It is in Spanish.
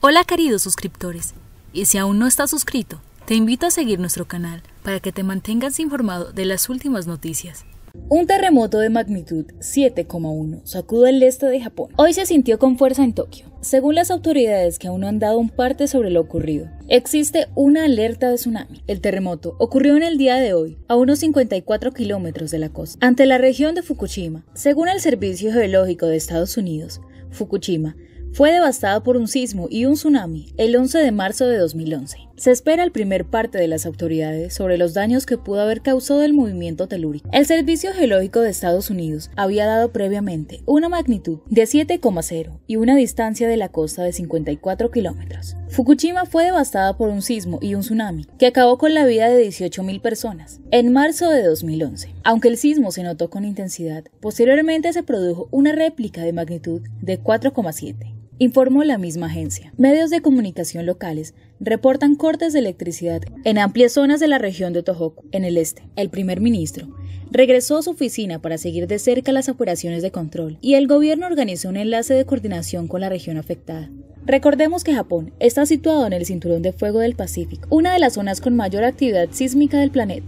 Hola queridos suscriptores, y si aún no estás suscrito, te invito a seguir nuestro canal para que te mantengas informado de las últimas noticias. Un terremoto de magnitud 7,1 sacude el este de Japón. Hoy se sintió con fuerza en Tokio. Según las autoridades que aún no han dado un parte sobre lo ocurrido, existe una alerta de tsunami. El terremoto ocurrió en el día de hoy, a unos 54 kilómetros de la costa, ante la región de Fukushima. Según el Servicio Geológico de Estados Unidos, Fukushima fue devastada por un sismo y un tsunami el 11 de marzo de 2011. Se espera el primer parte de las autoridades sobre los daños que pudo haber causado el movimiento telúrico. El Servicio Geológico de Estados Unidos había dado previamente una magnitud de 7,0 y una distancia de la costa de 54 kilómetros. Fukushima fue devastada por un sismo y un tsunami que acabó con la vida de 18.000 personas en marzo de 2011. Aunque el sismo se notó con intensidad, posteriormente se produjo una réplica de magnitud de 4,7 informó la misma agencia. Medios de comunicación locales reportan cortes de electricidad en amplias zonas de la región de Tohoku, en el este. El primer ministro regresó a su oficina para seguir de cerca las operaciones de control y el gobierno organizó un enlace de coordinación con la región afectada. Recordemos que Japón está situado en el Cinturón de Fuego del Pacífico, una de las zonas con mayor actividad sísmica del planeta.